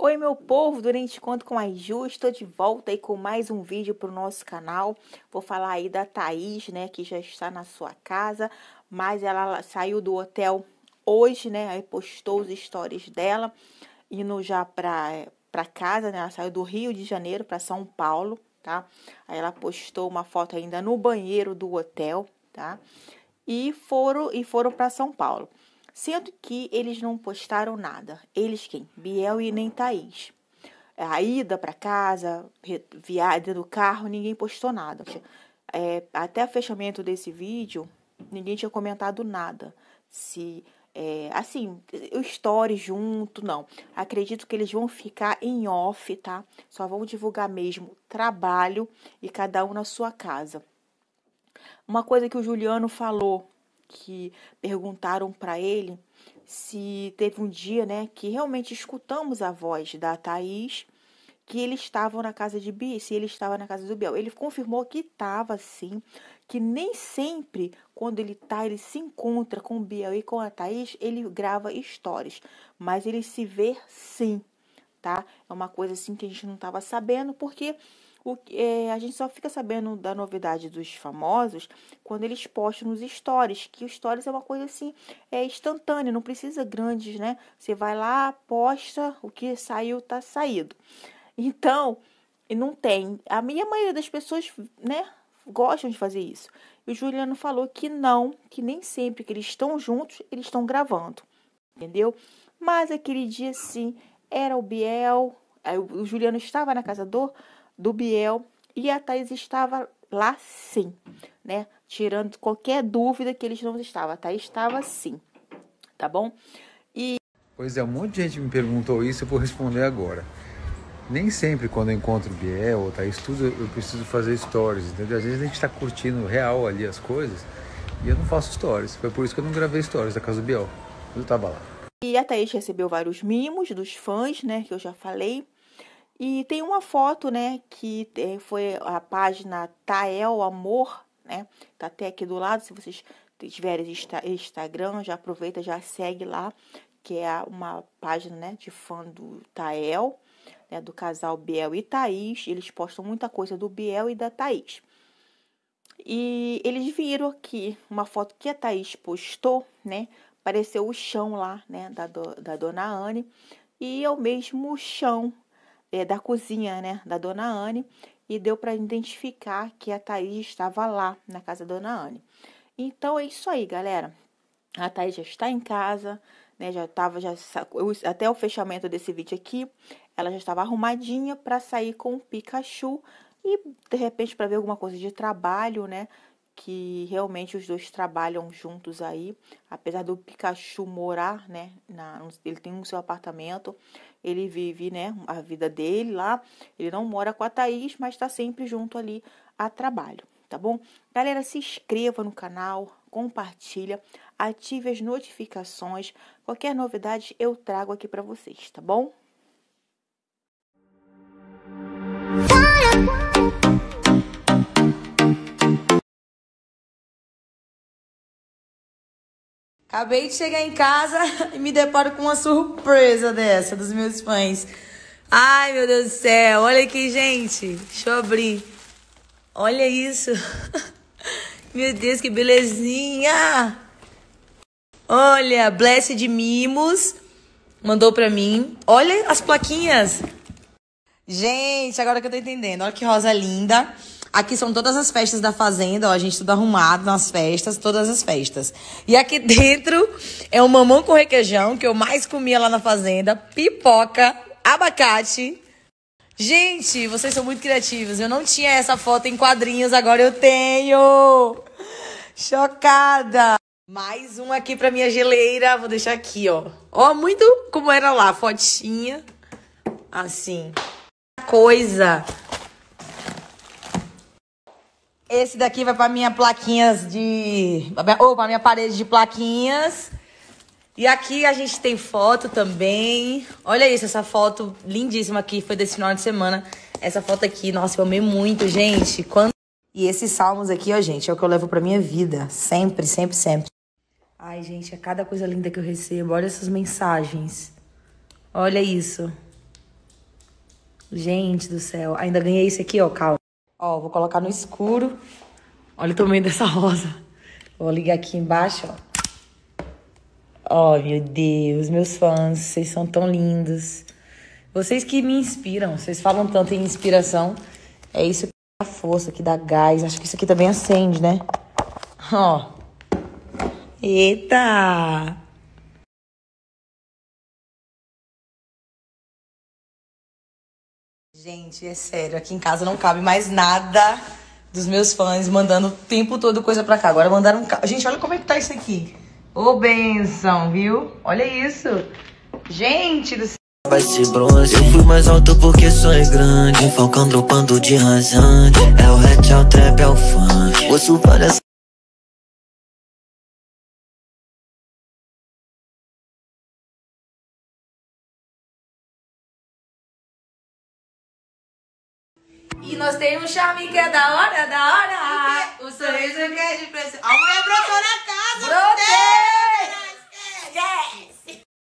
Oi, meu povo, durante quanto com a Ju, estou de volta aí com mais um vídeo para o nosso canal. Vou falar aí da Thaís, né, que já está na sua casa, mas ela saiu do hotel hoje, né, aí postou os stories dela, indo já para casa, né, ela saiu do Rio de Janeiro para São Paulo, tá? Aí ela postou uma foto ainda no banheiro do hotel, tá? E foram, e foram para São Paulo. Sendo que eles não postaram nada. Eles quem? Biel e nem Thaís. É, a ida para casa, viagem do carro, ninguém postou nada. É, até o fechamento desse vídeo, ninguém tinha comentado nada. Se é, assim, o story junto, não. Acredito que eles vão ficar em off, tá? Só vão divulgar mesmo trabalho e cada um na sua casa. Uma coisa que o Juliano falou que perguntaram para ele se teve um dia, né, que realmente escutamos a voz da Thaís que eles estavam na casa de Bia, se ele estava na casa do Biel. Ele confirmou que estava sim, que nem sempre quando ele tá, ele se encontra com o Biel e com a Thaís, ele grava stories, mas ele se vê sim, tá? É uma coisa assim que a gente não estava sabendo porque o, é, a gente só fica sabendo da novidade dos famosos quando eles postam nos stories, que o stories é uma coisa assim, é instantânea, não precisa grandes, né? Você vai lá, posta, o que saiu, tá saído. Então, não tem. A minha maioria das pessoas, né, gostam de fazer isso. E o Juliano falou que não, que nem sempre que eles estão juntos, eles estão gravando. Entendeu? Mas aquele dia sim, era o Biel, o Juliano estava na casa do do Biel e a Thaís estava lá sim, né? Tirando qualquer dúvida que eles não estavam. A Thaís estava sim, tá bom? E... Pois é, um monte de gente me perguntou isso, eu vou responder agora. Nem sempre quando eu encontro o Biel ou Thaís, tudo, eu preciso fazer stories, entendeu? Às vezes a gente está curtindo real ali as coisas e eu não faço stories. Foi por isso que eu não gravei stories da casa do Biel. Eu estava lá. E a Thaís recebeu vários mimos dos fãs, né? Que eu já falei. E tem uma foto, né, que é, foi a página Tael Amor, né? Tá até aqui do lado, se vocês tiverem Instagram, já aproveita, já segue lá, que é uma página, né, de fã do Tael, né, do casal Biel e Thaís. Eles postam muita coisa do Biel e da Thaís. E eles viram aqui uma foto que a Thaís postou, né? Apareceu o chão lá, né, da, do, da dona Anne. E é o mesmo chão é, da cozinha, né, da dona Anne, e deu para identificar que a Thaís estava lá na casa da dona Anne. Então é isso aí, galera. A Thaís já está em casa, né? Já estava já até o fechamento desse vídeo aqui, ela já estava arrumadinha para sair com o Pikachu e de repente para ver alguma coisa de trabalho, né? que realmente os dois trabalham juntos aí, apesar do Pikachu morar, né, na, ele tem o um seu apartamento, ele vive, né, a vida dele lá, ele não mora com a Thaís, mas está sempre junto ali a trabalho, tá bom? Galera, se inscreva no canal, compartilha, ative as notificações, qualquer novidade eu trago aqui para vocês, tá bom? Acabei de chegar em casa e me deparo com uma surpresa dessa dos meus fãs. Ai, meu Deus do céu, olha aqui, gente. Deixa eu abrir. Olha isso. Meu Deus, que belezinha! Olha, blessed de Mimos mandou pra mim. Olha as plaquinhas. Gente, agora que eu tô entendendo. Olha que rosa linda. Aqui são todas as festas da fazenda, ó, a gente tudo arrumado nas festas, todas as festas. E aqui dentro é o mamão com requeijão, que eu mais comia lá na fazenda, pipoca, abacate. Gente, vocês são muito criativos. Eu não tinha essa foto em quadrinhos, agora eu tenho. Chocada. Mais um aqui pra minha geleira. Vou deixar aqui, ó. Ó, muito como era lá, fotinha. Assim. Coisa esse daqui vai para minha plaquinhas de. Ou para minha parede de plaquinhas. E aqui a gente tem foto também. Olha isso, essa foto lindíssima aqui foi desse final de semana. Essa foto aqui, nossa, eu amei muito, gente. Quando... E esses salmos aqui, ó, gente, é o que eu levo pra minha vida. Sempre, sempre, sempre. Ai, gente, é cada coisa linda que eu recebo. Olha essas mensagens. Olha isso. Gente do céu. Ainda ganhei isso aqui, ó, calma. Ó, vou colocar no escuro. Olha o tamanho dessa rosa. Vou ligar aqui embaixo, ó. Ó, meu Deus, meus fãs, vocês são tão lindos. Vocês que me inspiram, vocês falam tanto em inspiração. É isso que dá força, que dá gás. Acho que isso aqui também acende, né? Ó. Eita! Gente, é sério, aqui em casa não cabe mais nada dos meus fãs mandando o tempo todo coisa pra cá. Agora mandaram. Gente, olha como é que tá isso aqui. Ô, benção, viu? Olha isso. Gente do céu. Vai ser bronze. Eu fui mais alto porque sonho grande. Falcão dropando de rasante. É o hat, é o trap, é o funk. Ouço várias. nós temos um charme que é da hora, é da hora. O sorriso que é de preço. A mulher brotou na casa. Brotei! Yeah.